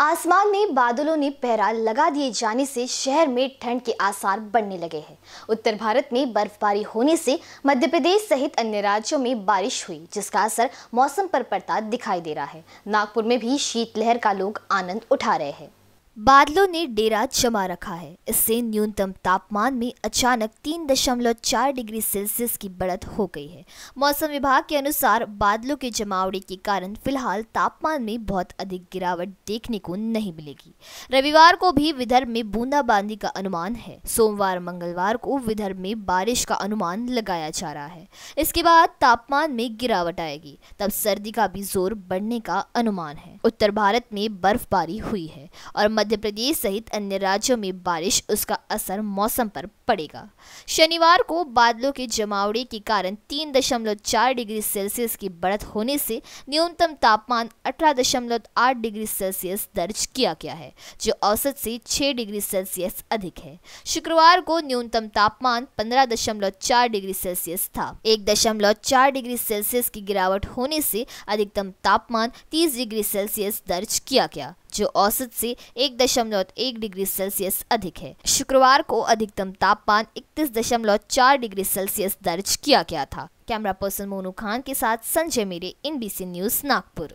आसमान में बादलों ने पहरा लगा दिए जाने से शहर में ठंड के आसार बढ़ने लगे हैं उत्तर भारत में बर्फबारी होने से मध्य प्रदेश सहित अन्य राज्यों में बारिश हुई जिसका असर मौसम पर पड़ता दिखाई दे रहा है नागपुर में भी शीतलहर का लोग आनंद उठा रहे हैं बादलों ने डेरा जमा रखा है इससे न्यूनतम तापमान में अचानक 3.4 डिग्री सेल्सियस की बढ़त हो गई है मौसम विभाग के अनुसार बादलों के जमावड़े के कारण फिलहाल तापमान में बहुत अधिक गिरावट देखने को नहीं मिलेगी रविवार को भी विदर्भ में बूंदाबांदी का अनुमान है सोमवार मंगलवार को विदर्भ में बारिश का अनुमान लगाया जा रहा है इसके बाद तापमान में गिरावट आएगी तब सर्दी का भी जोर बढ़ने का अनुमान है उत्तर भारत में बर्फबारी हुई है और मध्य प्रदेश सहित अन्य राज्यों में बारिश उसका असर मौसम पर पड़ेगा शनिवार को बादलों के जमावड़े के कारण 3.4 डिग्री सेल्सियस की बढ़त होने से न्यूनतम तापमान 18.8 डिग्री सेल्सियस दर्ज किया गया है जो औसत से 6 डिग्री सेल्सियस अधिक है शुक्रवार को न्यूनतम तापमान 15.4 डिग्री सेल्सियस था 1.4 डिग्री सेल्सियस की गिरावट होने से अधिकतम तापमान 30 डिग्री सेल्सियस दर्ज किया गया जो औसत से एक दशमलव एक डिग्री सेल्सियस अधिक है शुक्रवार को अधिकतम तापमान इकतीस दशमलव चार डिग्री सेल्सियस दर्ज किया गया था कैमरा पर्सन मोनू खान के साथ संजय मेरे एनबीसी न्यूज नागपुर